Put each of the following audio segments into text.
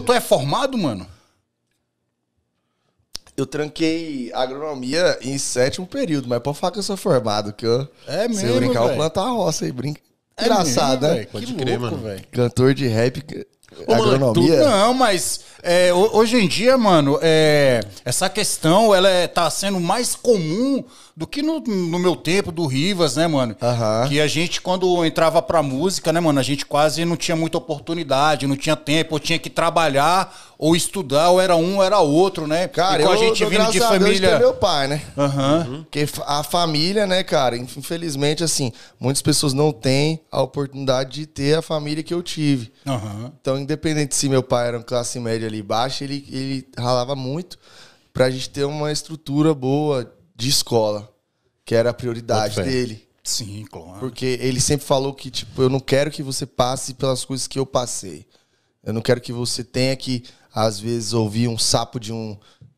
tu é formado, mano? Eu tranquei agronomia em sétimo período, mas pode falar que eu sou formado, que eu. É mesmo. Se eu brincar, véio. eu planto a roça aí, brinca. É Engraçado, mesmo, né? Véio. Que, que louco, Cantor de rap, Ô, agronomia. Mano, tu... Não, mas é, hoje em dia, mano, é, essa questão ela é, tá sendo mais comum do que no, no meu tempo do Rivas, né, mano? Uhum. Que a gente, quando entrava pra música, né, mano, a gente quase não tinha muita oportunidade, não tinha tempo, ou tinha que trabalhar, ou estudar, ou era um, ou era outro, né? Cara, e com eu, a gente eu, vindo de família. Deus, é meu pai, né? Uhum. Porque a família, né, cara, infelizmente, assim, muitas pessoas não têm a oportunidade de ter a família que eu tive. Uhum. Então, independente se meu pai era um classe média ali Baixo ele, ele ralava muito pra gente ter uma estrutura boa de escola, que era a prioridade dele. Sim, claro. Porque ele sempre falou que, tipo, eu não quero que você passe pelas coisas que eu passei. Eu não quero que você tenha que, às vezes, ouvir um sapo de um.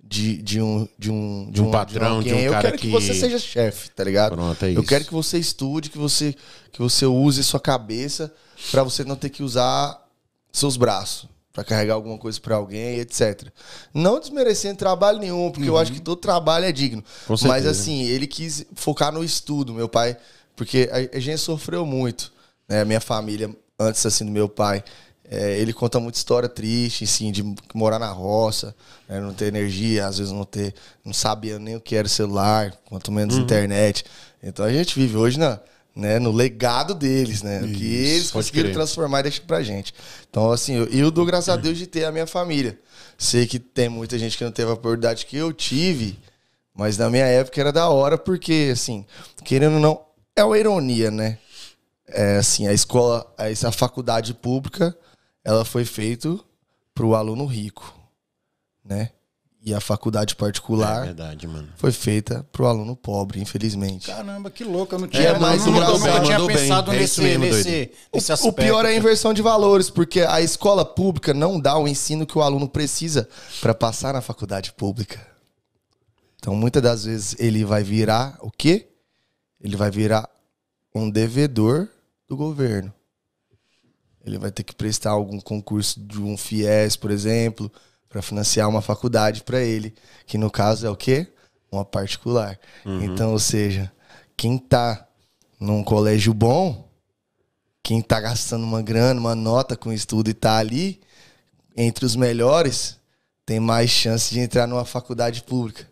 De, de um de um de um, patrão de, de um eu quero que, que... você seja chefe tá ligado Pronto, é eu quero que você estude que você que você use sua cabeça para você não ter que usar seus braços para carregar alguma coisa para alguém, etc. Não desmerecendo trabalho nenhum, porque uhum. eu acho que todo trabalho é digno. Mas assim, ele quis focar no estudo, meu pai, porque a, gente sofreu muito, né? Minha família antes assim do meu pai, é, ele conta muita história triste, assim, de morar na roça, né? não ter energia, às vezes não ter, não sabia nem o que era celular, quanto menos uhum. internet. Então a gente vive hoje na né? né, no legado deles, né? Isso, que eles conseguiram transformar e deixar pra gente. Então, assim, eu, eu dou graças a uhum. Deus de ter a minha família. Sei que tem muita gente que não teve a oportunidade que eu tive, mas na minha época era da hora, porque, assim, querendo ou não, é uma ironia, né? É, assim, a escola, essa faculdade pública, ela foi feita pro aluno rico, né? E a faculdade particular é verdade, foi feita para o aluno pobre, infelizmente. Caramba, que louco, eu não é, tinha, é, mas não, não, bem, eu tinha pensado bem. É nesse, é nesse, nesse o, o, pior é a inversão de valores, porque a escola pública não dá o ensino que o aluno precisa para passar na faculdade pública. Então, muitas das vezes, ele vai virar o quê? Ele vai virar um devedor do governo. Ele vai ter que prestar algum concurso de um FIES, por exemplo para financiar uma faculdade para ele, que no caso é o quê? Uma particular. Uhum. Então, ou seja, quem tá num colégio bom, quem tá gastando uma grana, uma nota com estudo e tá ali entre os melhores, tem mais chance de entrar numa faculdade pública.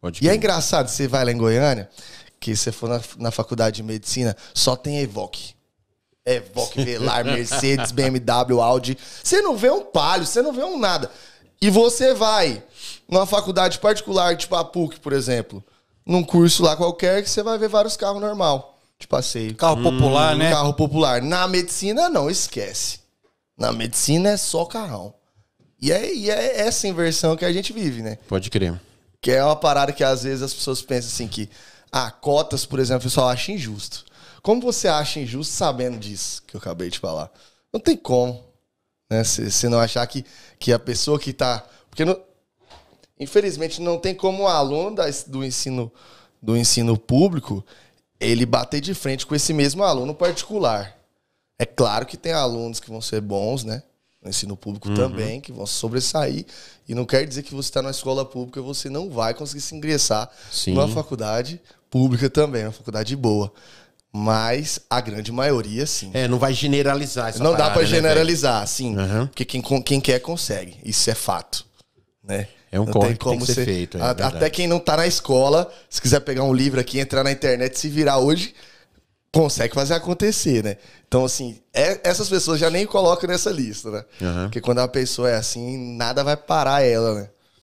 Pode e é engraçado, você vai lá em Goiânia, que você for na, na faculdade de medicina, só tem EVOC. É Velar, Mercedes, BMW, Audi. Você não vê um palio, você não vê um nada. E você vai numa faculdade particular, tipo a PUC, por exemplo, num curso lá qualquer, que você vai ver vários carros normal de passeio. Carro popular, hum, né? Carro popular. Na medicina, não, esquece. Na medicina é só carrão. E é, e é essa inversão que a gente vive, né? Pode crer. Que é uma parada que às vezes as pessoas pensam assim que... Ah, cotas, por exemplo, o pessoal acha injusto. Como você acha injusto sabendo disso que eu acabei de falar? Não tem como. Né? Se, se não achar que, que a pessoa que está. Porque, não, infelizmente, não tem como o aluno da, do, ensino, do ensino público ele bater de frente com esse mesmo aluno particular. É claro que tem alunos que vão ser bons, né? No ensino público uhum. também, que vão sobressair. E não quer dizer que você está na escola pública e você não vai conseguir se ingressar Sim. numa faculdade pública também, uma faculdade boa. Mas a grande maioria, sim. É, não vai generalizar essa Não parada, dá para né, generalizar, né, sim. Uhum. Porque quem, quem quer, consegue. Isso é fato. Né? É um não corre como tem que ser, ser feito. É, a, até quem não tá na escola, se quiser pegar um livro aqui, entrar na internet, se virar hoje, consegue fazer acontecer, né? Então, assim, é, essas pessoas já nem colocam nessa lista, né? Uhum. Porque quando a pessoa é assim, nada vai parar ela, né?